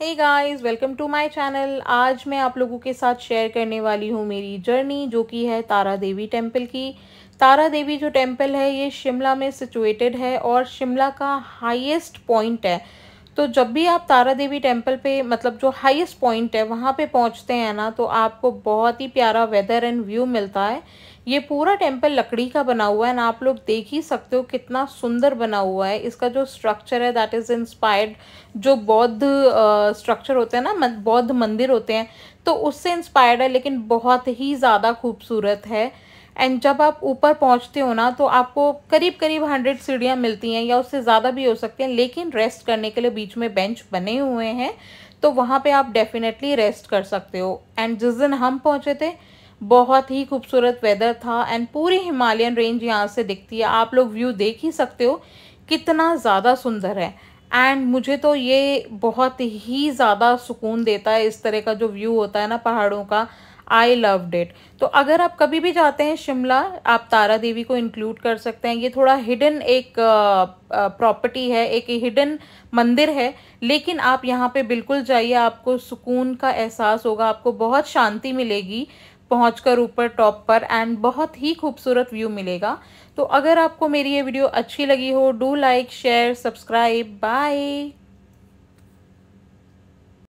hey guys welcome to my channel आज मैं आप लोगों के साथ शेयर करने वाली हूँ मेरी जर्नी जो कि है तारा देवी टेम्पल की तारा देवी जो टेम्पल है ये शिमला में सिचुएटेड है और शिमला का हाईएस्ट पॉइंट है तो जब भी आप तारा देवी टेम्पल पे मतलब जो हाईएस्ट पॉइंट है वहाँ पे पहुँचते हैं ना तो आपको बहुत ही प्यारा वेदर एंड व्यू मिलता है ये पूरा टेम्पल लकड़ी का बना हुआ है ना आप लोग देख ही सकते हो कितना सुंदर बना हुआ है इसका जो स्ट्रक्चर है दैट इज़ इंस्पायर्ड जो बौद्ध स्ट्रक्चर होते हैं ना बौद्ध मंदिर होते हैं तो उससे इंस्पायर्ड है लेकिन बहुत ही ज़्यादा खूबसूरत है एंड जब आप ऊपर पहुंचते हो ना तो आपको करीब करीब हंड्रेड सीढ़ियाँ मिलती हैं या उससे ज़्यादा भी हो सकते हैं लेकिन रेस्ट करने के लिए बीच में बेंच बने हुए हैं तो वहाँ पे आप डेफिनेटली रेस्ट कर सकते हो एंड जिस दिन हम पहुँचे थे बहुत ही खूबसूरत वेदर था एंड पूरी हिमालयन रेंज यहाँ से दिखती है आप लोग व्यू देख ही सकते हो कितना ज़्यादा सुंदर है एंड मुझे तो ये बहुत ही ज़्यादा सुकून देता है इस तरह का जो व्यू होता है ना पहाड़ों का आई लव डेट तो अगर आप कभी भी जाते हैं शिमला आप तारा देवी को इंक्लूड कर सकते हैं ये थोड़ा हिडन एक प्रॉपर्टी है एक हिडन मंदिर है लेकिन आप यहाँ पे बिल्कुल जाइए आपको सुकून का एहसास होगा आपको बहुत शांति मिलेगी पहुंचकर ऊपर टॉप पर एंड बहुत ही खूबसूरत व्यू मिलेगा तो अगर आपको मेरी ये वीडियो अच्छी लगी हो do like share subscribe bye